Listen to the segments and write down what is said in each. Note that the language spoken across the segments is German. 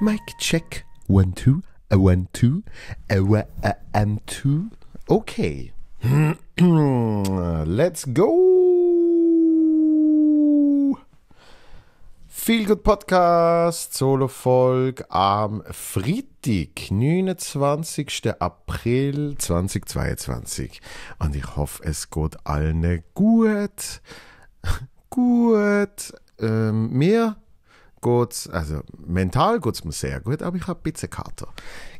Mic check. One, two, a uh, one, two, a one, a, um, two. Okay. Let's go. Feel Good Podcast, Solo folk am Freitag, 29. April 2022. Und ich hoffe, es geht allen gut. gut. Ähm, mir geht's, also mental geht's mir sehr gut, aber ich habe ein bisschen Kater.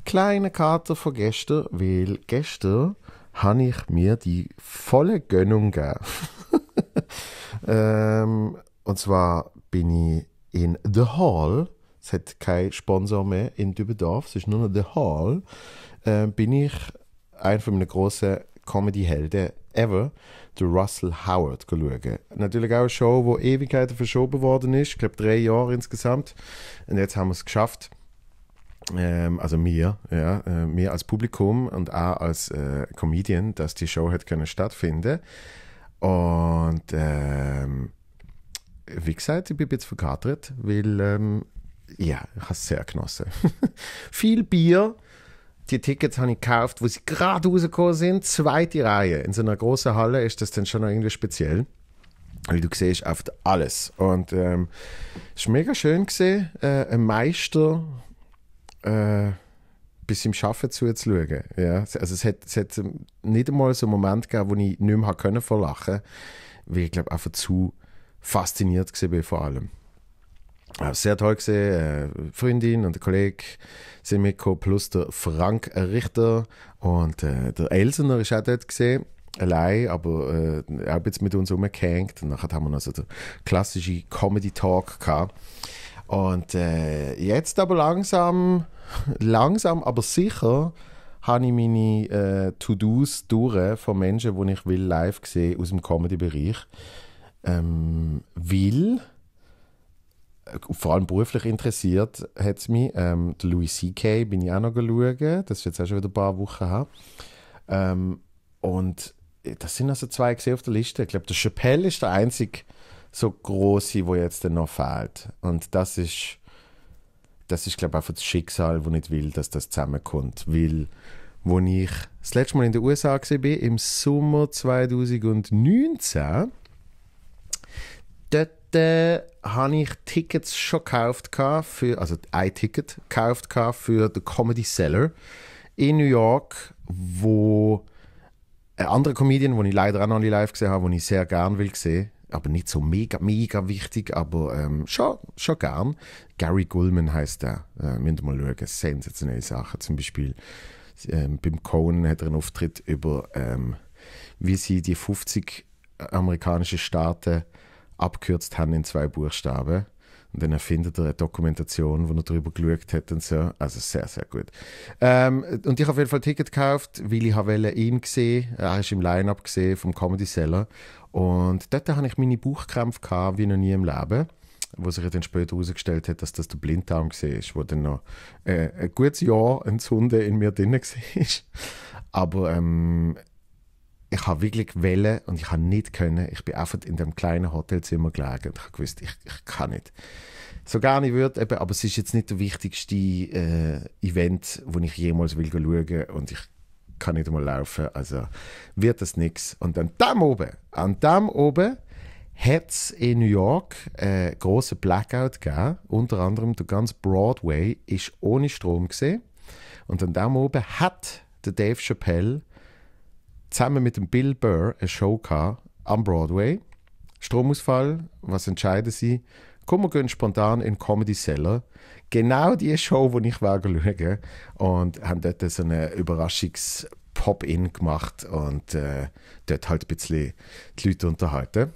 Kleine Kater von gestern, weil gestern habe ich mir die volle Gönnung gegeben. ähm, und zwar bin ich in The Hall, es hat keinen Sponsor mehr in Dübendorf, es ist nur noch The Hall, äh, bin ich einer von meinen grossen Comedy-Helden ever, der Russell Howard, schauen. Natürlich auch eine Show, die Ewigkeiten verschoben worden ist, ich glaube drei Jahre insgesamt. Und jetzt haben wir es geschafft. Ähm, also mir, ja, äh, mir als Publikum und auch als äh, Comedian, dass die Show hätte können stattfinden. Und ähm, wie gesagt, ich bin jetzt verkatert, weil ähm, ja, ich habe es sehr genossen. Viel Bier. Die Tickets habe ich gekauft, wo sie gerade rausgekommen sind. Zweite Reihe. In so einer großen Halle ist das dann schon irgendwie speziell. Weil du siehst auf alles. Und es ähm, ist mega schön gesehen, äh, ein Meister äh, bis im Schaffen zuzuschauen. Ja? Also es hat, es hat nicht einmal so einen Moment gegeben, wo ich nicht mehr können vor Lachen, weil ich glaube einfach zu fasziniert war vor allem. Äh, sehr toll gesehen, eine äh, Freundin und Kollege Simiko plus der Frank Richter und äh, der Elsener ist auch dort gesehen allein, aber äh, auch jetzt mit uns umgehängt. Und nachher haben wir noch so den klassischen Comedy-Talk gehabt. Und äh, jetzt aber langsam, langsam, aber sicher, habe ich meine äh, To-Dos durch von Menschen, die ich will live sehen aus dem Comedy-Bereich ähm, weil äh, vor allem beruflich interessiert hat es mich. Ähm, der Louis C.K. bin ich auch noch geschaut, Das ist jetzt auch schon wieder ein paar Wochen her. Ähm, und äh, das sind also zwei gesehen auf der Liste. Ich glaube, der Chappelle ist der einzige so große, wo jetzt noch fehlt. Und das ist, das ist glaube ich, einfach das Schicksal, wo ich will, dass das zusammenkommt. Weil, wo ich das letzte Mal in den USA war, im Sommer 2019, habe ich Tickets schon gekauft, für, also ein Ticket gekauft für The Comedy Seller in New York, wo ein anderer Comedian, den ich leider auch noch nicht live gesehen habe, den ich sehr gern will sehen, aber nicht so mega, mega wichtig, aber ähm, schon, schon gern. Gary Gullman heißt der. Äh, müsst ihr mal schauen. Sensationelle Sachen. Zum Beispiel ähm, beim Conan hat er einen Auftritt über, ähm, wie sie die 50 amerikanischen Staaten abkürzt haben in zwei Buchstaben. Und dann erfindet er eine Dokumentation, wo er darüber geschaut hat und so. Also sehr, sehr gut. Ähm, und ich habe auf jeden Fall ein Ticket gekauft, weil ich wollte ihn gesehen Er ist im Line-Up gesehen vom Comedy Seller. Und dort habe ich meine Bauchkrämpfe wie noch nie im Leben. Wo sich dann später herausgestellt hat, dass das der Blinddarm war, wo dann noch äh, ein gutes Jahr entzündet in mir drin war. Aber ähm, ich habe wirklich welle und ich habe nicht können. Ich bin einfach in dem kleinen Hotelzimmer gelegen und ich habe gewusst, ich, ich kann nicht. So gar nicht würde, eben, aber es ist jetzt nicht das wichtigste äh, Event, wo ich jemals will schauen und ich kann nicht einmal laufen, also wird das nichts. Und dann da oben, an dem oben hat es in New York einen äh, große Blackout gegeben. Unter anderem der ganze Broadway ist ohne Strom gesehen. Und an dem oben hat der Dave Chappelle zusammen mit dem Bill Burr eine Show gehabt, am Broadway. Stromausfall, was entscheiden sie? Komm, wir gehen spontan in Comedy Cellar. Genau die Show, die ich schaue. und haben dort so eine Überraschungs- Pop-In gemacht und äh, dort halt ein bisschen die Leute unterhalten.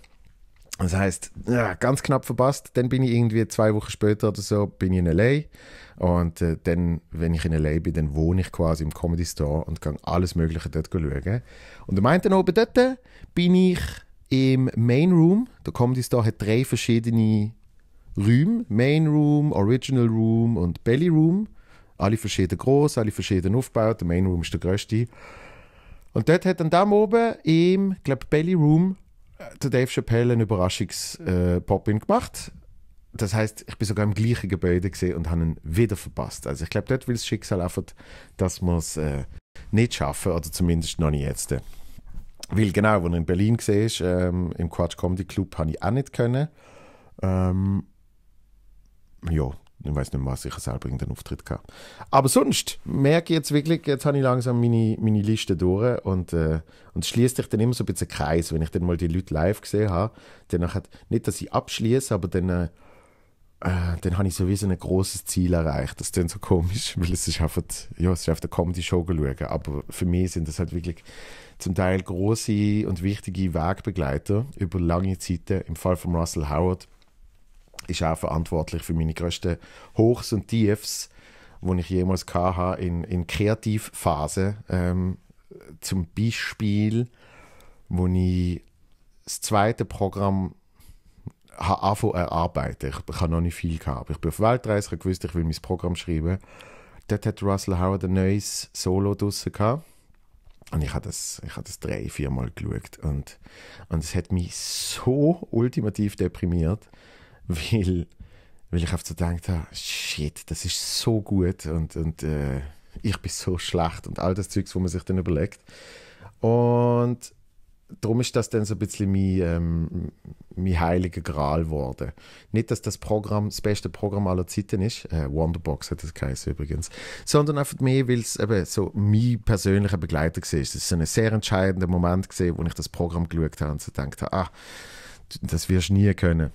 Das heißt, ja, ganz knapp verpasst. Dann bin ich irgendwie zwei Wochen später oder so bin ich in LA. Und äh, dann, wenn ich in LA bin, dann wohne ich quasi im Comedy Store und kann alles Mögliche dort schauen. Und am einen oben dort bin ich im Main Room. Der Comedy Store hat drei verschiedene Räume: Main Room, Original Room und Belly Room. Alle verschieden groß, alle verschieden aufgebaut. Der Main Room ist der größte. Und dort hat dann da oben im, glaube Belly Room der Dave Chappelle einen Überraschungs-Pop-In äh, gemacht. Das heißt, ich bin sogar im gleichen Gebäude gesehen und habe ihn wieder verpasst. Also ich glaube, dort will das Schicksal einfach, dass wir es äh, nicht schaffen oder zumindest noch nicht jetzt. Weil genau, wo er in Berlin gesehen ähm, im Quatsch Comedy Club, habe ich auch nicht können. Ähm, ja, ich weiß nicht mehr, was, ich selber in den Auftritt hatte. Aber sonst merke ich jetzt wirklich, jetzt habe ich langsam meine, meine Liste durch und, äh, und schließt sich dann immer so ein bisschen Kreis, wenn ich dann mal die Leute live gesehen habe. Dann hat, nicht, dass ich abschließe, aber dann, äh, dann habe ich sowieso ein großes Ziel erreicht. Das ist dann so komisch, weil es ist einfach, ja, es ist auf der Comedy-Show geschaut. Aber für mich sind das halt wirklich zum Teil große und wichtige Wegbegleiter über lange Zeiten. Im Fall von Russell Howard ist auch verantwortlich für meine grössten Hochs und Tiefs, die ich jemals hatte in, in Kreativphasen. Ähm, zum Beispiel, wo ich das zweite Programm habe erarbeitet. erarbeiten. Ich habe noch nicht viel gehabt. ich bin auf Weltreise, ich wusste, ich will mein Programm schreiben. Dort hat Russell Howard ein neues Solo draussen gehabt. Und ich habe das, ich habe das drei, viermal geschaut. Und, und es hat mich so ultimativ deprimiert weil, weil ich einfach so gedacht habe, shit, das ist so gut und, und äh, ich bin so schlecht und all das Zeugs, wo man sich dann überlegt. Und darum ist das dann so ein bisschen mein, ähm, mein heiliger Gral geworden. Nicht, dass das Programm das beste Programm aller Zeiten ist, äh, Wonderbox hat das geheißen übrigens, sondern einfach mehr, weil es eben so mein persönlicher Begleiter war. Es war ein sehr entscheidender Moment, gewesen, wo ich das Programm geschaut habe und so gedacht habe, ah, das wirst du nie können.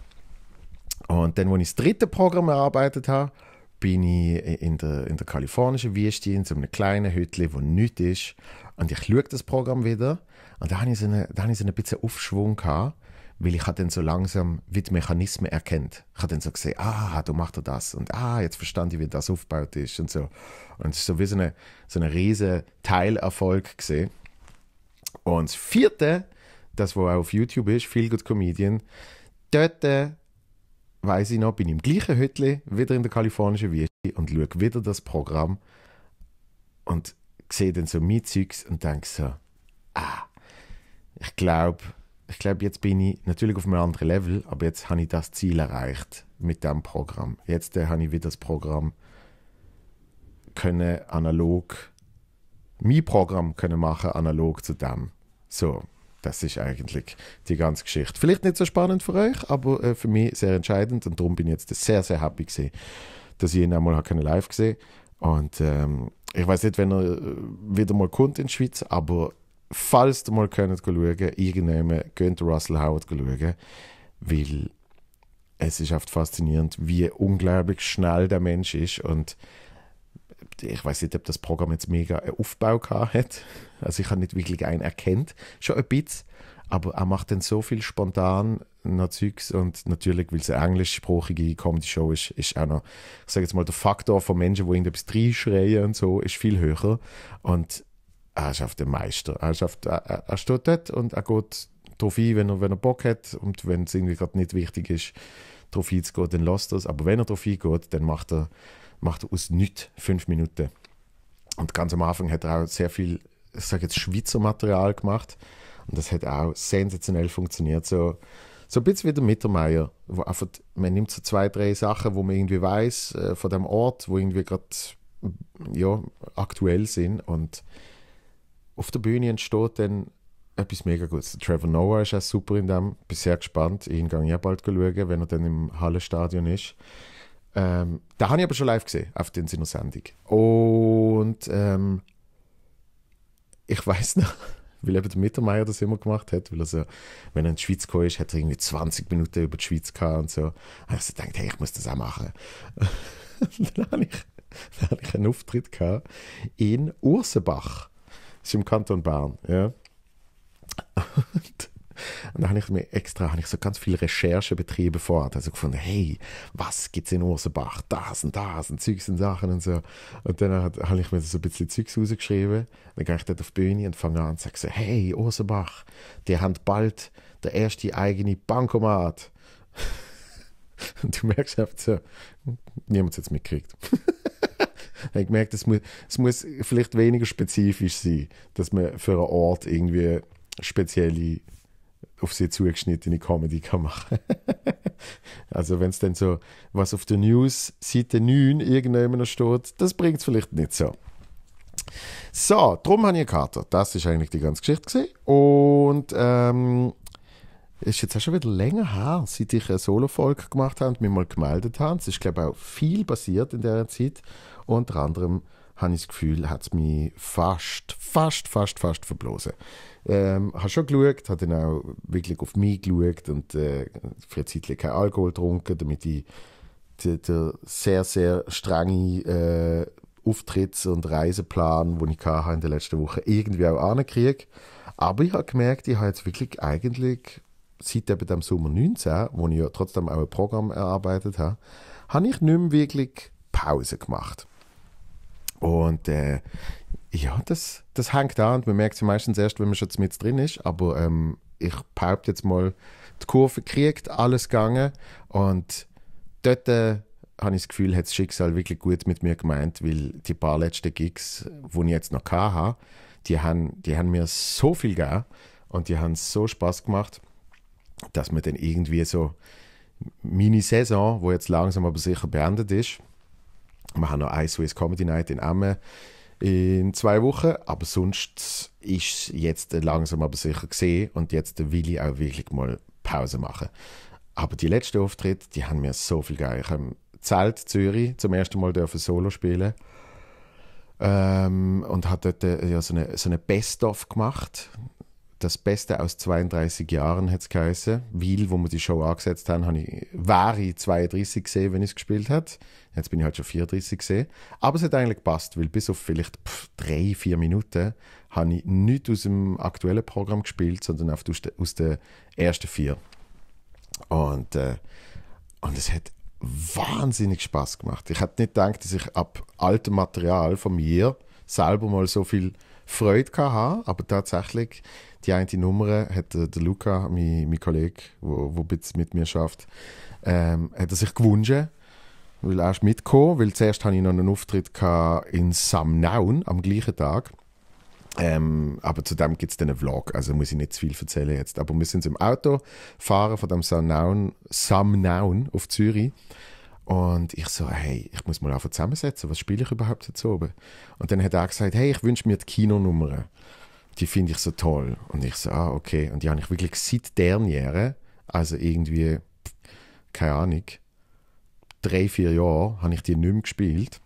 Und dann, als ich das dritte Programm erarbeitet habe, bin ich in der, in der kalifornischen Wüste, in so einem kleinen Hütchen, wo nichts ist. Und ich schaue das Programm wieder und da habe ich so, eine, habe ich so ein bisschen Aufschwung gehabt, weil ich dann so langsam wie die Mechanismen erkennt. Ich habe dann so gesehen, ah, du machst er das und ah, jetzt verstand ich, wie das aufgebaut ist und so. Und es ist so wie so ein so eine riesen Teilerfolg gesehen. Und das vierte, das, was auch auf YouTube ist, Feel Good Comedian, dort äh, weiß ich noch, bin ich im gleichen Hütli, wieder in der kalifornischen Wüste und schaue wieder das Programm und sehe dann so mein Zeugs und denke so, ah, ich glaube, ich glaube, jetzt bin ich natürlich auf einem anderen Level, aber jetzt habe ich das Ziel erreicht mit dem Programm. Jetzt äh, habe ich wieder das Programm können analog, mein Programm können machen, analog zu dem. So, das ist eigentlich die ganze Geschichte. Vielleicht nicht so spannend für euch, aber äh, für mich sehr entscheidend und darum bin ich jetzt sehr, sehr happy gewesen, dass ich ihn einmal live gesehen habe. Und ähm, ich weiß nicht, wenn er äh, wieder mal kommt in die Schweiz, aber falls ihr mal könnt schauen, irgendjemand, könnt Russell Howard schauen, weil es ist oft faszinierend, wie unglaublich schnell der Mensch ist und ich weiß nicht, ob das Programm jetzt mega einen Aufbau gehabt hat. Also ich habe nicht wirklich einen erkennt, schon ein bisschen. Aber er macht dann so viel spontan noch Zeugs und natürlich, weil es eine englischsprachige Comedy-Show ist, ist auch noch, ich sage jetzt mal, der Faktor von Menschen, die irgendetwas reinschreien und so, ist viel höher. Und er ist auf dem Meister. Er, schafft, er, er steht dort und er geht drauf ein, wenn er, wenn er Bock hat und wenn es irgendwie gerade nicht wichtig ist, zu gehen, dann lässt er es. Aber wenn er drauf geht, dann macht er macht aus nichts fünf Minuten. Und ganz am Anfang hat er auch sehr viel, ich sage jetzt, Schweizer Material gemacht. Und das hat auch sensationell funktioniert. So, so ein bisschen wie der Mittermeier. Wo einfach, man nimmt so zwei, drei Sachen, wo man irgendwie weiß äh, von dem Ort, wo irgendwie gerade ja, aktuell sind. Und auf der Bühne entsteht dann etwas mega Gutes. Trevor Noah ist auch super in dem. Bin sehr gespannt. Ich gehe ja bald schauen, wenn er dann im Hallestadion ist. Ähm, da habe ich aber schon live gesehen, auf der Sendung. Und ähm, ich weiß noch, weil eben der Mittermeier das immer gemacht hat, weil er so, wenn er in die Schweiz gekommen ist, hat er irgendwie 20 Minuten über die Schweiz gehabt und so. Und ich so gedacht, hey, ich muss das auch machen. dann habe ich, dann habe ich einen Auftritt gehabt in Ursenbach. Das ist im Kanton Bern, ja. Und und da habe ich mir extra ich so ganz viel Recherche betrieben Ort. Also gefunden, hey, was gibt es in Osenbach? Das und das und Zeugs und Sachen und so. Und dann habe ich mir so ein bisschen Zeugs rausgeschrieben. Dann gehe ich dort auf die Bühne und fange an und sage so, hey, Osenbach, die haben bald der erste eigene Bankomat. Und du merkst einfach so, niemand hat es mitgekriegt. ich habe gemerkt, es muss, es muss vielleicht weniger spezifisch sein, dass man für einen Ort irgendwie spezielle auf sie zugeschnittene Comedy kann machen Also wenn es dann so, was auf der News Seite 9 irgendjemand steht, das bringt es vielleicht nicht so. So, darum habe ich eine Karte. Das ist eigentlich die ganze Geschichte. Gewesen. Und ähm, ist jetzt auch schon wieder länger her, seit ich eine Solo-Folge gemacht habe und mich mal gemeldet habe. Es ist, glaube ich, auch viel passiert in der Zeit. Unter anderem habe ich das Gefühl, hat es mich fast, fast, fast, fast verblasen. Ähm, habe schon geschaut, habe dann auch wirklich auf mich geschaut und äh, für eine Zeit keinen Alkohol getrunken, damit ich der sehr, sehr strenge äh, Auftritts- und Reiseplan, den ich hatte in der letzten Woche, irgendwie auch ankriege. Aber ich habe gemerkt, ich habe jetzt wirklich eigentlich seit eben dem Sommer 19, wo ich ja trotzdem auch ein Programm erarbeitet habe, habe ich nicht mehr wirklich Pause gemacht. Und äh, ja, das, das hängt an man merkt es meistens erst, wenn man schon mit drin ist. Aber ähm, ich behaupte jetzt mal, die Kurve kriegt, alles gegangen. Und dort äh, habe ich das Gefühl, hat das Schicksal wirklich gut mit mir gemeint, weil die paar letzten Gigs, die ich jetzt noch hatte, die haben, die haben mir so viel gegeben und die haben so Spaß gemacht, dass man dann irgendwie so meine Saison, wo jetzt langsam aber sicher beendet ist, wir haben noch ein Swiss Comedy Night in Emmen in zwei Wochen, aber sonst ist jetzt langsam aber sicher gesehen und jetzt will ich auch wirklich mal Pause machen. Aber die letzten Auftritte, die haben mir so viel geil. Ich habe im Zelt Zürich zum ersten Mal dürfen Solo spielen ähm, und hat dort äh, ja, so eine, so eine Best-of gemacht das Beste aus 32 Jahren, hat es geheißen. Weil, wo wir die Show angesetzt haben, habe ich, war ich 32 gesehen, wenn ich es gespielt hat. Jetzt bin ich halt schon 34 gesehen. Aber es hat eigentlich gepasst, weil bis auf vielleicht pff, drei, vier Minuten habe ich nicht aus dem aktuellen Programm gespielt, sondern auf die, aus den ersten vier. Und, äh, und es hat wahnsinnig Spaß gemacht. Ich hätte nicht gedacht, dass ich ab altem Material von mir selber mal so viel Freude hatte, aber tatsächlich die eine Nummer hat äh, der, Luca, mein, mein Kollege, der wo, wo mit mir schafft, ähm, hat er sich gewünscht weil er ist mitgekommen, weil zuerst hatte ich noch einen Auftritt in Samnaun am gleichen Tag. Ähm, aber zu dem gibt es dann einen Vlog, also muss ich nicht zu viel erzählen jetzt. Aber wir sind im Auto fahren von dem Samnaun, Samnaun auf Zürich. Und ich so, hey, ich muss mal einfach zusammensetzen, was spiele ich überhaupt jetzt oben? Und dann hat er gesagt, hey, ich wünsche mir die Kinonummer die finde ich so toll. Und ich so, ah, okay. Und die habe ich wirklich seit deren Jahren, also irgendwie, keine Ahnung, drei, vier Jahre, habe ich die nicht mehr gespielt.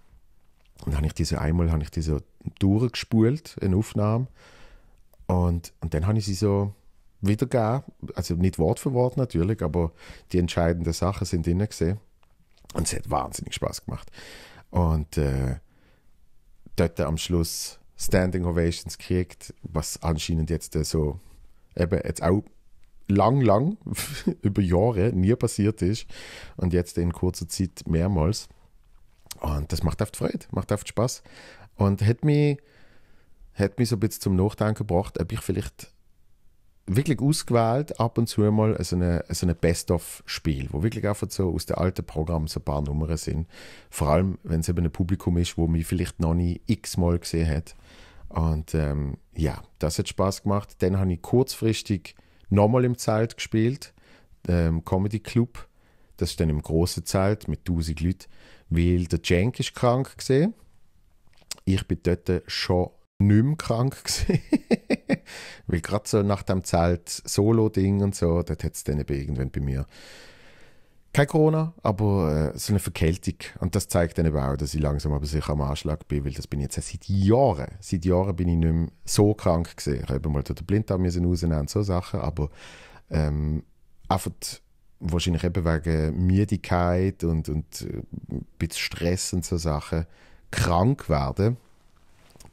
Und dann habe ich diese so, einmal ich diese so durchgespult, eine Aufnahme. Und, und dann habe ich sie so wiedergegeben, also nicht Wort für Wort natürlich, aber die entscheidenden Sachen sind drin gesehen. Und es hat wahnsinnig Spaß gemacht. Und äh, dort am Schluss Standing Ovations gekriegt, was anscheinend jetzt äh, so eben jetzt auch lang, lang, über Jahre nie passiert ist und jetzt in kurzer Zeit mehrmals. Und das macht oft Freude, macht oft Spaß und hat mich, hat mich so ein bisschen zum Nachdenken gebracht, ob ich vielleicht wirklich ausgewählt, ab und zu mal so ein so eine Best-of-Spiel, wo wirklich einfach so aus den alten Programmen so ein paar Nummern sind. Vor allem, wenn es eben ein Publikum ist, wo mich vielleicht noch nie x-mal gesehen hat. Und ähm, ja, das hat Spaß gemacht. Dann habe ich kurzfristig nochmal im Zelt gespielt, ähm, Comedy Club. Das ist dann im großen Zelt mit 1000 Leuten, weil der Cenk ist krank gesehen. Ich bin dort schon nicht krank gewesen. Weil gerade so nach dem Zelt Solo-Ding und so, dort hat es dann eben irgendwann bei mir kein Corona, aber äh, so eine Verkältung. Und das zeigt dann eben auch, dass ich langsam aber sicher am Anschlag bin, weil das bin ich jetzt seit Jahren. Seit Jahren bin ich nicht mehr so krank gewesen. Ich habe mal den Blinddarm rausnehmen und so Sachen, aber ähm, einfach wahrscheinlich eben wegen Müdigkeit und, und ein äh, bisschen Stress und so Sachen krank werden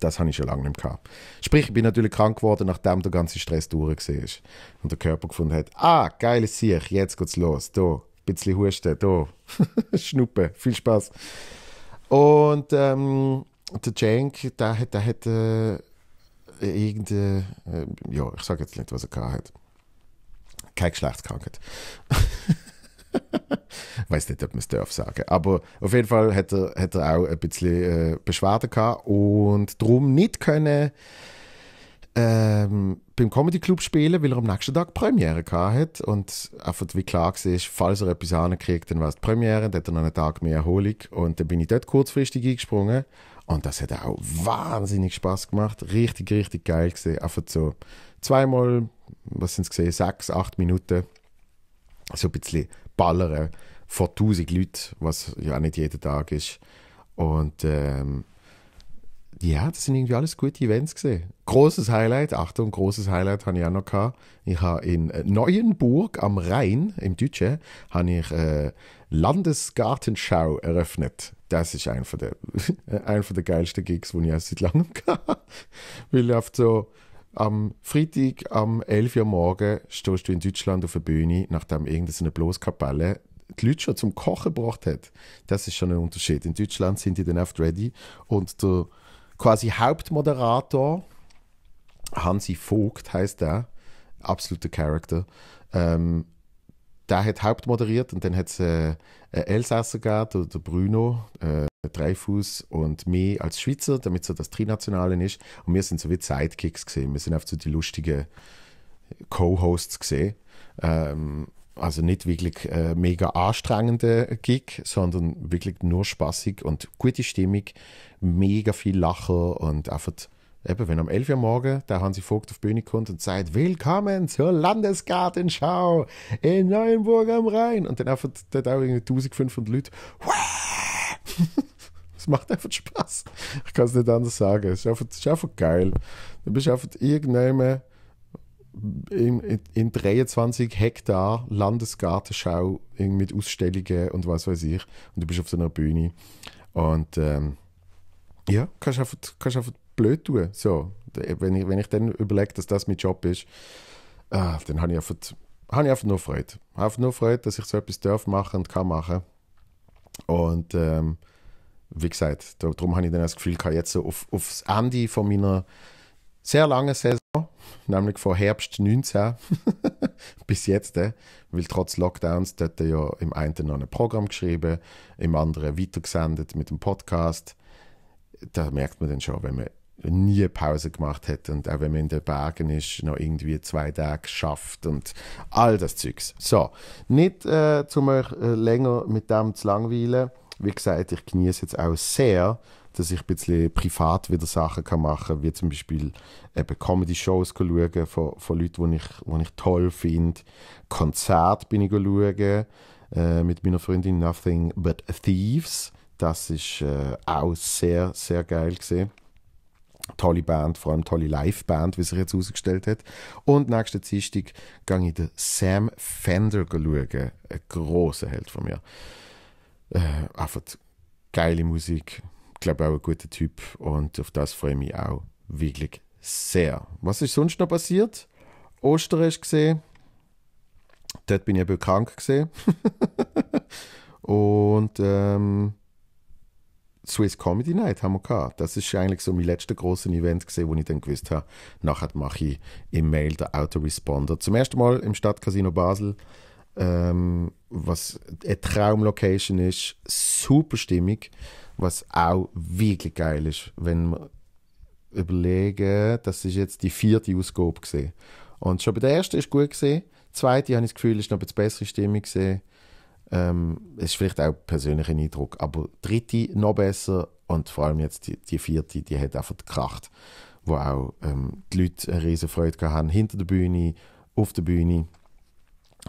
das habe ich schon lange nicht mehr Sprich, ich bin natürlich krank geworden, nachdem der ganze Stress durch war. Und der Körper gefunden hat, ah, geiles Sieg, jetzt geht's los. Da, ein bisschen husten, da. Schnuppen, viel Spaß. Und ähm, der Cenk, der hat, der hat äh, irgendeine, äh, ja, ich sage jetzt nicht, was er hatte. Keine Geschlechtskrankheit. weiß nicht, ob man es darf sagen. Aber auf jeden Fall hat er, hat er auch ein bisschen äh, Beschwerden gehabt und darum nicht können ähm, beim Comedy Club spielen, weil er am nächsten Tag Premiere hatte. und einfach wie klar war, falls er etwas ankriegt, dann war es die Premiere, dann hat er noch einen Tag mehr Erholung und dann bin ich dort kurzfristig eingesprungen und das hat auch wahnsinnig Spaß gemacht, richtig, richtig geil gesehen, einfach so zweimal, was sind es gesehen, sechs, acht Minuten so ein bisschen ballern vor 1000 Leuten, was ja auch nicht jeden Tag ist. Und ähm, ja, das sind irgendwie alles gute Events gesehen. Großes Highlight, Achtung, großes Highlight habe ich auch noch gehabt. Ich habe in äh, Neuenburg am Rhein im Deutschen habe ich äh, Landesgartenschau eröffnet. Das ist einer der, einer der geilsten Gigs, die ich seit langem gehabt habe. Weil oft so am Freitag, am 11 Uhr morgen, stehst du in Deutschland auf der Bühne, nachdem irgendeine Bloßkapelle die Leute schon zum Kochen gebracht hat. Das ist schon ein Unterschied. In Deutschland sind die dann oft ready und der quasi Hauptmoderator, Hansi Vogt heißt der, absoluter Character, ähm, der hat hauptmoderiert und dann hat es äh, äh, Elsässer geht, oder der Bruno, äh, Dreifuß und mich als Schweizer, damit so das Trinationale ist. Und wir sind so wie Sidekicks gesehen. Wir sind einfach so die lustigen Co-Hosts gesehen. Ähm, also nicht wirklich äh, mega anstrengende Gig, sondern wirklich nur spaßig und gute Stimmung, mega viel Lachen und einfach eben, wenn am 11 Uhr morgen der Hansi Vogt auf die Bühne kommt und sagt, willkommen zur Landesgartenschau in Neuenburg am Rhein. Und dann einfach dort auch 1500 Leute. Es macht einfach Spaß. Ich kann es nicht anders sagen. Es ist einfach, es ist einfach geil. Du bist einfach irgendjemand in, in, in 23 Hektar Landesgartenschau mit Ausstellungen und was weiß ich. Und du bist auf so einer Bühne. Und ähm, ja, kannst einfach, kannst einfach blöd tun. So, wenn, ich, wenn ich dann überlege, dass das mein Job ist, ah, dann habe ich, einfach, habe ich einfach nur Freude. Ich habe nur Freude, dass ich so etwas darf machen und kann machen. Und ähm, wie gesagt, darum habe ich dann das Gefühl gehabt, jetzt so auf, aufs Ende von meiner sehr langen Saison, nämlich von Herbst 19 bis jetzt, äh, weil trotz Lockdowns dort ja im einen noch ein Programm geschrieben, im anderen weitergesendet mit dem Podcast. Da merkt man dann schon, wenn man nie Pause gemacht hat und auch wenn man in den Bergen ist, noch irgendwie zwei Tage schafft und all das Zeugs. So, nicht, äh, um euch äh, länger mit dem zu langweilen. Wie gesagt, ich genieße jetzt auch sehr, dass ich ein bisschen privat wieder Sachen kann machen kann, wie zum Beispiel eben Comedy-Shows schauen von, von Leuten, die ich, die ich toll finde. Konzert bin ich schauen äh, mit meiner Freundin Nothing But Thieves. Das ist äh, auch sehr, sehr geil gesehen tolle Band, vor allem tolle Live-Band, wie sich jetzt herausgestellt hat. Und nächste Dienstag gehe ich den Sam Fender schauen, ein großer Held von mir. Äh, einfach geile Musik, ich glaube auch ein guter Typ und auf das freue ich mich auch wirklich sehr. Was ist sonst noch passiert? Ostern ist gesehen, dort bin ich ein bisschen krank gesehen und ähm, Swiss Comedy Night haben wir gehabt. Das ist eigentlich so mein letztes großes Event gesehen, wo ich dann gewusst habe, nachher mache ich im Mail der Autoresponder. Zum ersten Mal im Stadtcasino Basel, ähm, was eine Traumlocation ist, super stimmig, was auch wirklich geil ist, wenn man überlegen, das ist jetzt die vierte Ausgabe gesehen. Und schon bei der ersten ist gut gesehen, zweite habe ich das Gefühl, ist noch eine bessere Stimmung gesehen. Ähm, ist vielleicht auch persönlicher Eindruck. Aber dritte noch besser und vor allem jetzt die, die vierte, die hat einfach die gekracht, wo auch ähm, die Leute eine riesige Freude haben hinter der Bühne, auf der Bühne.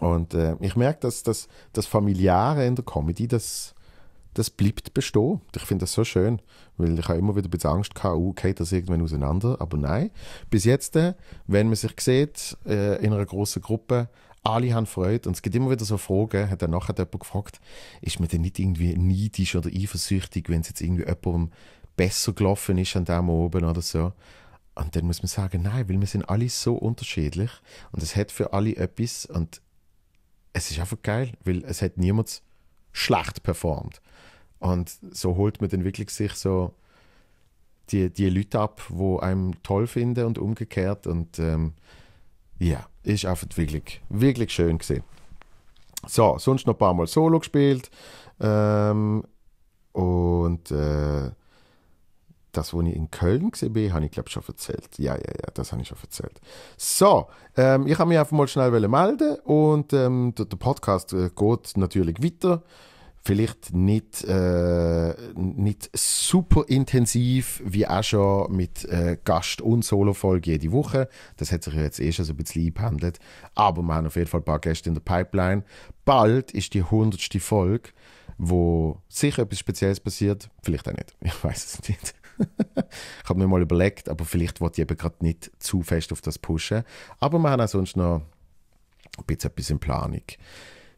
Und äh, ich merke, dass das, das Familiäre in der Comedy, das, das bleibt bestehen. Ich finde das so schön, weil ich habe immer wieder ein Angst hatte, oh, geht das irgendwann auseinander, aber nein. Bis jetzt, äh, wenn man sich sieht, äh, in einer großen Gruppe, alle haben Freude. Und es gibt immer wieder so Fragen, hat dann nachher jemand gefragt, ist man denn nicht irgendwie neidisch oder eifersüchtig, wenn es jetzt irgendwie jemandem besser gelaufen ist an dem oben oder so. Und dann muss man sagen, nein, weil wir sind alle so unterschiedlich und es hat für alle etwas und es ist einfach geil, weil es hat niemand schlecht performt. Und so holt man dann wirklich sich so die, die Leute ab, wo einem toll finden und umgekehrt und ähm, ja ist einfach wirklich, wirklich schön gesehen. So, sonst noch ein paar Mal Solo gespielt. Ähm, und äh, das, was ich in Köln gesehen habe, habe ich, glaube ich, schon erzählt. Ja, ja, ja, das habe ich schon erzählt. So, ähm, ich habe mich einfach mal schnell melden und ähm, der, Podcast äh, geht natürlich weiter vielleicht nicht, äh, nicht super intensiv, wie auch schon mit äh, Gast- und Solo-Folge jede Woche. Das hat sich jetzt eh schon so ein bisschen eingehandelt. Aber wir haben auf jeden Fall ein paar Gäste in der Pipeline. Bald ist die 100. Folge, wo sicher etwas Spezielles passiert. Vielleicht auch nicht. Ich weiß es nicht. ich habe mir mal überlegt, aber vielleicht wollte ich eben gerade nicht zu fest auf das pushen. Aber wir haben auch sonst noch ein bisschen etwas in Planung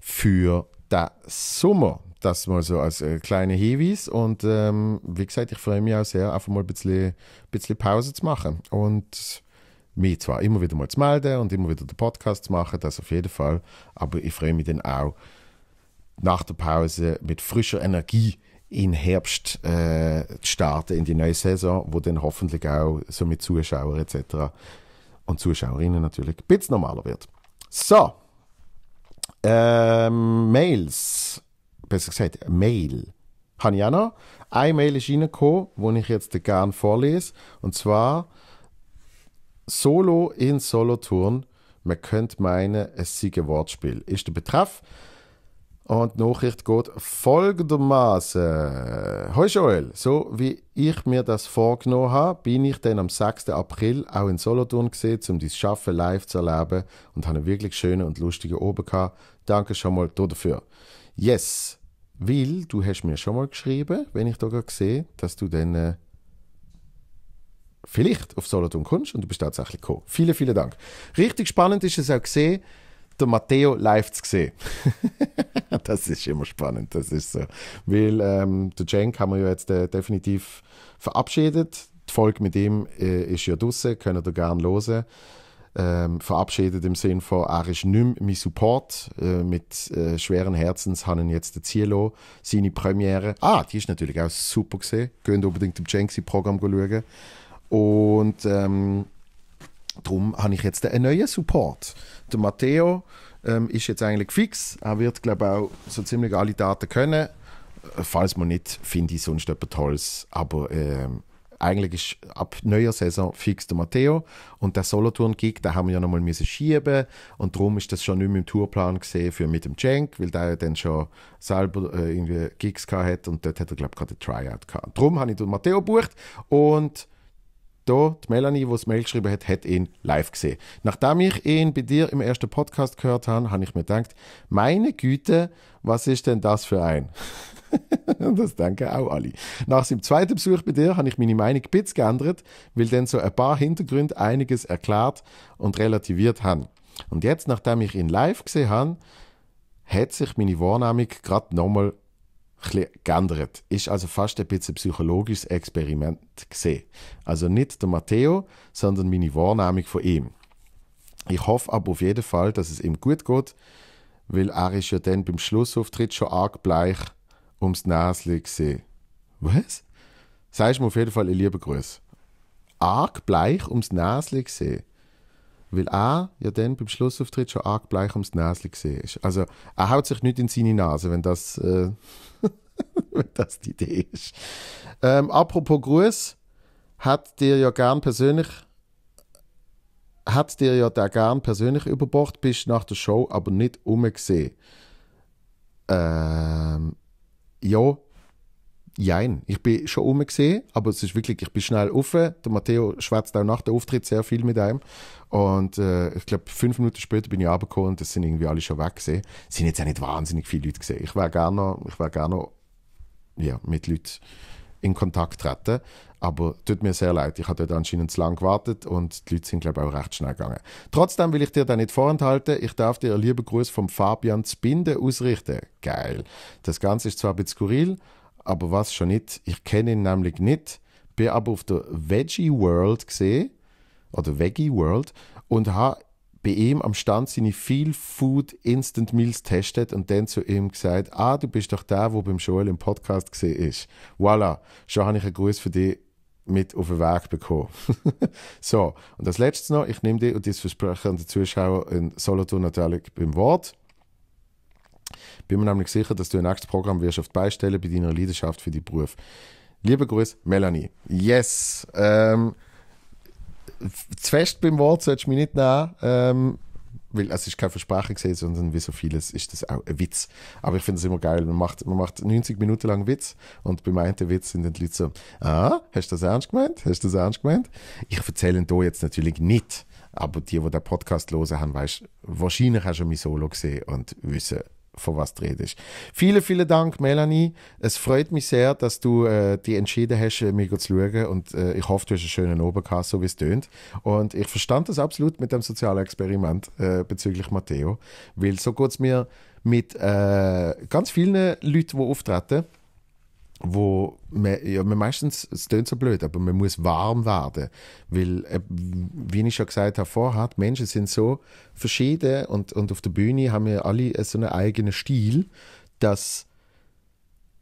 für der Sommer. Das mal so als äh, kleiner Hinweis. Und ähm, wie gesagt, ich freue mich auch sehr, einfach mal ein bisschen, bisschen Pause zu machen. Und mich zwar immer wieder mal zu melden und immer wieder den Podcast zu machen, das auf jeden Fall. Aber ich freue mich dann auch nach der Pause mit frischer Energie in Herbst äh, zu starten in die neue Saison, wo dann hoffentlich auch so mit Zuschauern etc. und Zuschauerinnen natürlich ein bisschen normaler wird. So, ähm, Mails, besser gesagt, Mail, habe ich auch noch. Eine Mail ist reingekommen, die ich jetzt gerne vorlese. Und zwar Solo in Solothurn. Man könnte meinen, es sei ein Wortspiel. Ist der Betreff und die Nachricht geht folgendermaßen. Hoi Joel, so wie ich mir das vorgenommen habe, bin ich dann am 6. April auch in Solothurn gesehen, um dein Schaffen live zu erleben und habe einen wirklich schönen und lustigen Oben gehabt. Danke schon mal dafür. Yes, weil du hast mir schon mal geschrieben, wenn ich da gerade sehe, dass du dann äh, vielleicht auf Solothurn kommst und du bist tatsächlich gekommen. Vielen, vielen Dank. Richtig spannend ist es auch gesehen, der Matteo live zu sehen. das ist immer spannend, das ist so. Weil ähm, der Cenk haben wir ja jetzt äh, definitiv verabschiedet. Die Folge mit ihm äh, ist ja draussen, könnt ihr gerne hören. Ähm, verabschiedet im Sinn von, er ist nicht mehr mein Support. Äh, mit äh, schweren Herzens haben ihn jetzt Ziel lassen. Seine Premiere, ah, die ist natürlich auch super gesehen. Geht unbedingt im Cenk sein programm schauen. Und ähm, Darum habe ich jetzt einen neuen Support. Der Matteo ähm, ist jetzt eigentlich fix. Er wird, glaube ich, auch so ziemlich alle Daten können. Äh, falls man nicht, finde ich sonst etwas Tolles. Aber ähm, eigentlich ist ab neuer Saison fix der Matteo. Und der Solothurn-Gig, da haben wir ja nochmal müssen schieben. Und darum ist das schon nicht mehr im Tourplan gesehen für mit dem Cenk, weil der ja dann schon selber äh, irgendwie Gigs hatte. und dort hat er, glaube ich, gerade Tryout gehabt. Darum habe ich den Matteo gebucht und da, die Melanie, die das Mail geschrieben hat, hat ihn live gesehen. Nachdem ich ihn bei dir im ersten Podcast gehört habe, habe ich mir gedacht, meine Güte, was ist denn das für ein? das denken auch alle. Nach seinem zweiten Besuch bei dir habe ich meine Meinung ein bisschen geändert, weil dann so ein paar Hintergründe einiges erklärt und relativiert haben. Und jetzt, nachdem ich ihn live gesehen habe, hat sich meine Wahrnehmung gerade nochmal bisschen geändert. Ist also fast ein bisschen ein psychologisches Experiment gesehen. Also nicht der Matteo, sondern meine Wahrnehmung von ihm. Ich hoffe aber auf jeden Fall, dass es ihm gut geht, weil er ist ja dann beim Schlussauftritt schon arg bleich ums Näschen gesehen. Was? Sagst du mir auf jeden Fall einen lieben Gruß. Arg bleich ums Näschen gesehen weil er ja dann beim Schlussauftritt schon arg bleich ums Näschen gesehen ist. Also er haut sich nicht in seine Nase, wenn das, äh, wenn das die Idee ist. Ähm, apropos Gruß, hat dir ja gern persönlich hat dir ja da gern persönlich überbracht, bist nach der Show aber nicht umgesehen. Ähm, ja, Jein. Ich bin schon oben aber es ist wirklich, ich bin schnell offen. Der Matteo schwätzt auch nach dem Auftritt sehr viel mit einem. Und äh, ich glaube, fünf Minuten später bin ich runtergekommen und das sind irgendwie alle schon weg gesehen. Es sind jetzt auch nicht wahnsinnig viele Leute gesehen. Ich wäre gerne noch, wär gerne noch, ja, mit Leuten in Kontakt treten. Aber tut mir sehr leid, ich habe dort anscheinend zu lange gewartet und die Leute sind, glaube ich, auch recht schnell gegangen. Trotzdem will ich dir da nicht vorenthalten, ich darf dir einen lieben Gruß vom Fabian Zbinde ausrichten. Geil. Das Ganze ist zwar ein bisschen skurril, aber was schon nicht. Ich kenne ihn nämlich nicht, bin aber auf der Veggie World gesehen oder Veggie World und habe bei ihm am Stand seine Feel Food Instant Meals testet und dann zu ihm gesagt, ah, du bist doch der, wo beim Joel im Podcast gesehen ist. Voilà, schon habe ich einen Gruß für dich mit auf den Weg bekommen. so, und das Letzte noch, ich nehme dir und das Versprechen an die Zuschauer in Solothurn natürlich beim Wort. Bin mir nämlich sicher, dass du ein nächstes Programm wirst auf die Beine stellen bei deiner Leidenschaft für die Beruf. Liebe Grüße, Melanie. Yes. Ähm, zu fest beim Wort solltest du mich nicht nehmen. Ähm, weil es ist kein Versprechen gesehen, sondern wie so vieles ist das auch ein Witz. Aber ich finde es immer geil. Man macht, man macht 90 Minuten lang Witz und bei meinen Witz sind dann die Leute so, ah, hast du das ernst gemeint? Hast du das ernst gemeint? Ich erzähle ihn jetzt natürlich nicht. Aber die, die den Podcast hören, haben, weißt, wahrscheinlich hast du mich solo gesehen und wissen, von was du redest. Vielen, vielen Dank, Melanie. Es freut mich sehr, dass du äh, dich entschieden hast, äh, mich zu schauen. Und äh, ich hoffe, du hast einen schönen Oben gehabt, so wie es tönt. Und ich verstand das absolut mit dem sozialen Experiment äh, bezüglich Matteo. Weil so geht es mir mit äh, ganz vielen Leuten, die auftreten wo man, ja, man meistens, es klingt so blöd, aber man muss warm werden, weil, äh, wie ich schon gesagt habe vorher, Menschen sind so verschieden und, und auf der Bühne haben wir alle äh, so einen eigenen Stil, dass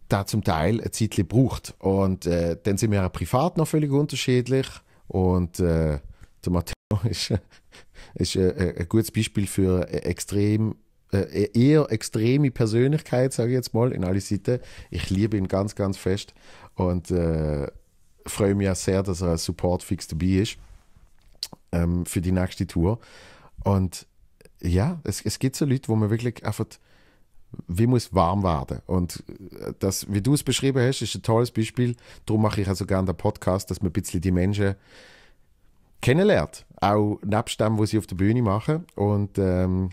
da zum Teil ein Zeit braucht. Und äh, dann sind wir auch privat noch völlig unterschiedlich und äh, der Matteo ist, äh, ist ein, ein gutes Beispiel für extrem äh, e-, eher extreme Persönlichkeit, sage ich jetzt mal, in alle Seiten. Ich liebe ihn ganz, ganz fest und äh, freue mich auch sehr, dass er als Support fix dabei ist ähm, für die nächste Tour. Und ja, es, es gibt so Leute, wo man wirklich einfach wie muss warm werden. Und äh, das, wie du es beschrieben hast, ist ein tolles Beispiel. Darum mache ich also gerne den Podcast, dass man ein bisschen die Menschen kennenlernt. Auch nebst dem, was sie auf der Bühne machen. Und ähm,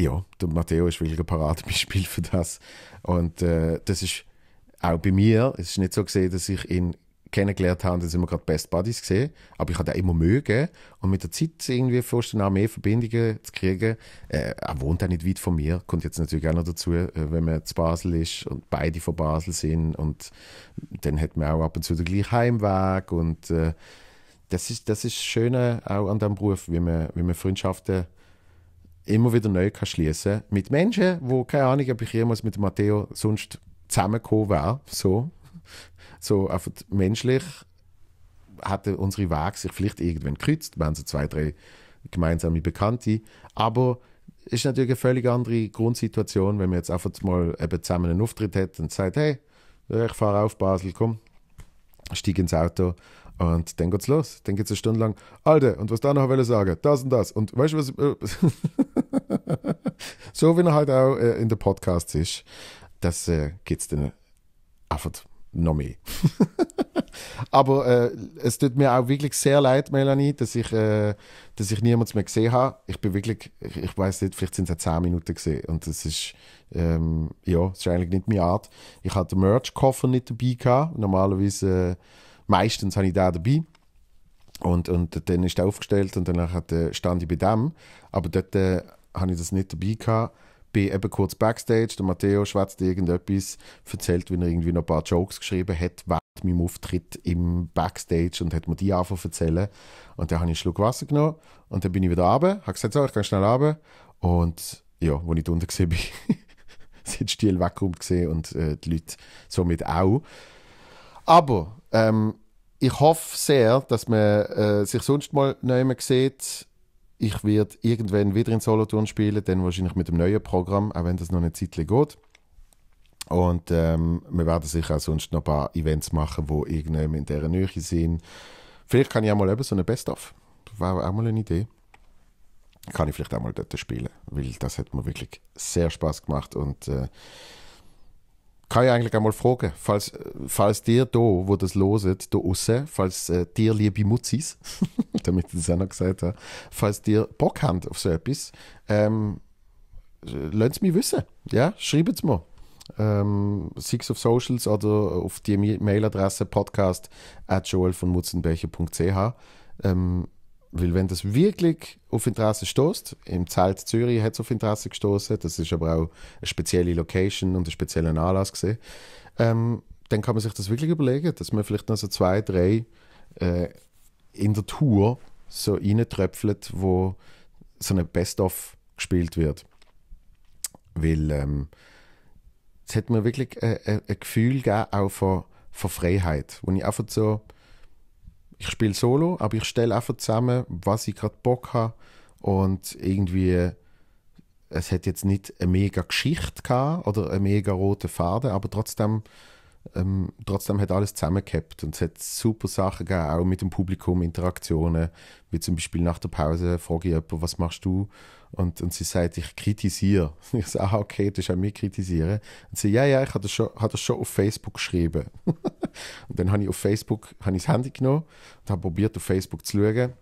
ja, der Matteo ist wirklich ein Paradebeispiel für das. Und äh, das ist auch bei mir, es ist nicht so gesehen, dass ich ihn kennengelernt habe, dann sind wir gerade Best Buddies gesehen, aber ich hatte auch immer mögen und mit der Zeit irgendwie vorstellen, auch mehr Verbindungen zu kriegen. Äh, er wohnt auch nicht weit von mir, kommt jetzt natürlich auch noch dazu, äh, wenn man zu Basel ist und beide von Basel sind und dann hat man auch ab und zu den gleichen Heimweg und äh, das ist das ist Schöne auch an diesem Beruf, wie man, wie man Freundschaften immer wieder neu kann schließen mit Menschen, wo keine Ahnung, ob ich jemals mit Matteo sonst zusammengekommen wäre, so, so einfach menschlich hatten unsere Wege sich vielleicht irgendwann gekürzt, wir haben so zwei, drei gemeinsame Bekannte, aber ist natürlich eine völlig andere Grundsituation, wenn man jetzt einfach mal eben zusammen einen Auftritt hat und sagt, hey, ich fahre auf Basel, komm, steige ins Auto und dann geht's los. Dann geht's eine Stunde lang, Alter, und was da noch will ich sagen, das und das. Und weißt du was? Äh, so wie er halt auch äh, in den Podcasts ist. Das äh, gibt es dann äh, einfach noch mehr. Aber äh, es tut mir auch wirklich sehr leid, Melanie, dass ich, äh, ich niemals mehr gesehen habe. Ich bin wirklich, ich, ich weiß nicht, vielleicht sind es ja 10 Minuten gesehen und das ist, ähm, ja, das ist eigentlich nicht meine Art. Ich hatte den Merch-Koffer nicht dabei gehabt. Normalerweise, äh, meistens habe ich den dabei. Und, und dann ist er aufgestellt und danach stand ich bei dem. Aber dort äh, habe ich das nicht dabei gehabt. Bin eben kurz Backstage, der Matteo schwätzt irgendetwas, erzählt, wie er irgendwie noch ein paar Jokes geschrieben hat, während meinem Auftritt im Backstage und hat mir die einfach erzählen. Und dann habe ich einen Schluck Wasser genommen und dann bin ich wieder runter, habe gesagt, so, ich gehe schnell runter. Und ja, wo ich unten gesehen bin, sind die weggeräumt gesehen und äh, die Leute somit auch. Aber ähm, ich hoffe sehr, dass man äh, sich sonst mal nicht mehr sieht. Ich werde irgendwann wieder in Solothurn spielen, dann wahrscheinlich mit dem neuen Programm, auch wenn das noch eine Zeit geht. Und ähm, wir werden sicher auch sonst noch ein paar Events machen, wo irgendjemand in dieser Nähe sind. Vielleicht kann ich auch mal eben so eine Best-of. Wäre auch mal eine Idee. Kann ich vielleicht auch mal dort spielen, weil das hat mir wirklich sehr Spaß gemacht und äh, kann ich eigentlich einmal fragen, falls, falls dir da, wo das loset, da aussen, falls äh, dir, liebe Mutzis, damit ich das auch noch gesagt habe, falls dir Bock habt auf so etwas, ähm, lasst es mich wissen. Ja, schreibt es mir. Ähm, Six of Socials oder auf die Mailadresse podcast at joelvonmutzenbecher.ch. Ähm, weil wenn das wirklich auf Interesse stößt, im Zelt Zürich hat es auf Interesse gestoßen, das ist aber auch eine spezielle Location und einen speziellen Anlass gesehen, ähm, dann kann man sich das wirklich überlegen, dass man vielleicht noch so zwei, drei äh, in der Tour so reintröpfelt, wo so eine Best-of gespielt wird. Weil ähm, es hat mir wirklich ein, äh, äh, ein Gefühl gegeben, auch von, von Freiheit, wo ich einfach so ich spiele solo, aber ich stelle einfach zusammen, was ich gerade Bock habe. Und irgendwie, es hat jetzt nicht eine mega Geschichte gehabt oder einen mega roten Faden, aber trotzdem, ähm, trotzdem hat alles zusammengehabt. Und es hat super Sachen gegeben, auch mit dem Publikum, Interaktionen. Wie zum Beispiel nach der Pause frage ich jemanden, was machst du? Und, und sie sagt, ich kritisiere. Und ich sage, ah, okay, das ist auch mich kritisieren. Und sie, ja, ja, ich habe das, schon, das schon auf Facebook geschrieben. und dann habe ich auf Facebook habe ich das Handy genommen und habe probiert, auf Facebook zu schauen.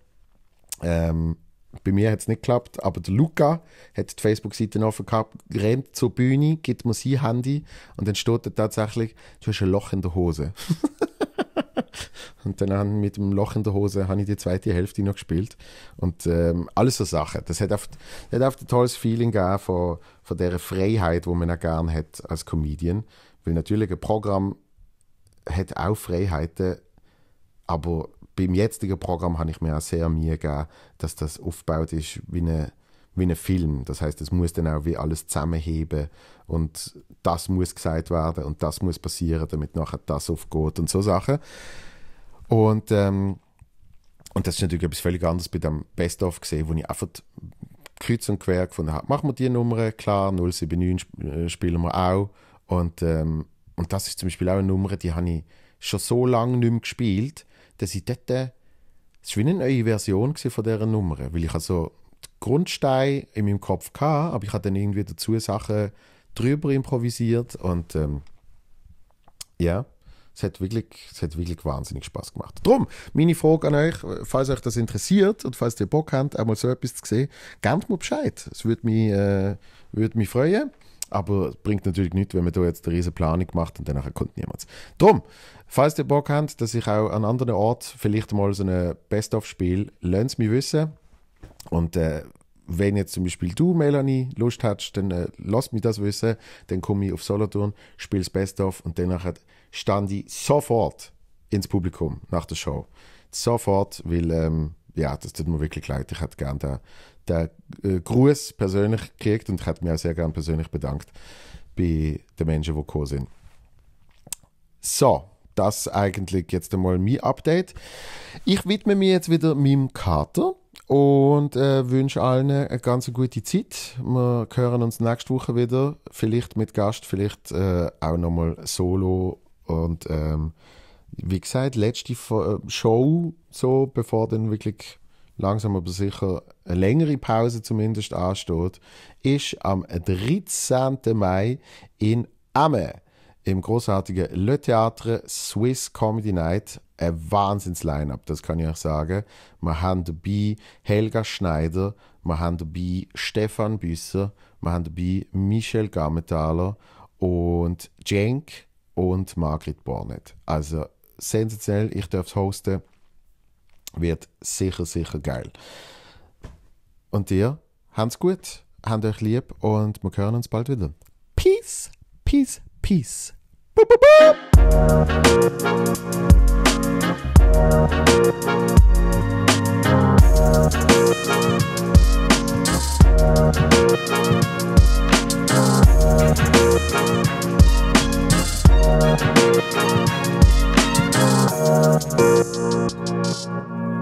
Ähm, bei mir hat es nicht geklappt, aber der Luca hat die Facebook-Seite offen gehabt, rennt zur Bühne, gibt mir sein Handy und dann steht er tatsächlich, du hast ein Loch in der Hose. und dann mit dem Loch in der Hose habe ich die zweite Hälfte noch gespielt. Und ähm, alles so Sachen. Das hat oft, hat oft ein tolles Feeling gegeben von, von dieser Freiheit, die man auch gerne hat als Comedian. Weil natürlich ein Programm hat auch Freiheiten, aber beim jetzigen Programm habe ich mir auch sehr Mühe gegeben, dass das aufgebaut ist wie eine wie ein Film. Das heißt, es muss dann auch wie alles zusammenheben und das muss gesagt werden und das muss passieren, damit nachher das aufgeht und so Sachen. Und, ähm, und das ist natürlich etwas völlig anderes bei dem Best-of gesehen, wo ich einfach kreuz und quer gefunden habe, machen wir die Nummer, klar, 079 äh, spielen wir auch. Und, ähm, und das ist zum Beispiel auch eine Nummer, die habe ich schon so lange nicht mehr gespielt, dass ich dort, es äh, war wie eine neue Version von dieser Nummer, weil ich also Grundstein in meinem Kopf gehabt, aber ich habe dann irgendwie dazu Sachen drüber improvisiert und ähm, ja, es hat, wirklich, es hat wirklich wahnsinnig Spaß gemacht. Drum, meine Frage an euch, falls euch das interessiert und falls ihr Bock habt, einmal so etwas zu sehen, gebt mir Bescheid. Es würde mich, äh, würde mich freuen. Aber es bringt natürlich nichts, wenn man da jetzt eine riesige Planung macht und danach kommt niemand. Drum, falls ihr Bock habt, dass ich auch an anderen Orten vielleicht mal so ein Best-of-Spiel, lasst es mich wissen. Und äh, wenn jetzt zum Beispiel du, Melanie, Lust hast, dann äh, lass mich das wissen. Dann komme ich auf Solothurn, spiele das Best of und danach stand ich sofort ins Publikum nach der Show. Sofort, weil ähm, ja, das tut mir wirklich leid. Ich hätte gerne den, den äh, Gruß persönlich gekriegt und ich hätte mich auch sehr gerne persönlich bedankt bei den Menschen, die gekommen sind. So, das eigentlich jetzt einmal mein Update. Ich widme mich jetzt wieder meinem Kater und äh, wünsche allen eine ganz gute Zeit. Wir hören uns nächste Woche wieder. Vielleicht mit Gast, vielleicht äh, auch nochmal solo. Und ähm, wie gesagt, letzte äh, Show, so bevor dann wirklich langsam aber sicher eine längere Pause zumindest ansteht, ist am 13. Mai in Amme im großartigen Le Théâtre Swiss Comedy Night. Ein Wahnsinns-Line-Up, das kann ich euch sagen. Wir haben dabei Helga Schneider, wir haben dabei Stefan Büsser, wir haben dabei Michel Gametaler und Jenk und Margrit Bornet. Also sensationell, ich darf es hosten. Wird sicher, sicher geil. Und ihr, habt's gut, habt euch lieb und wir hören uns bald wieder. Peace, peace. Peace. Boop, boop, boop.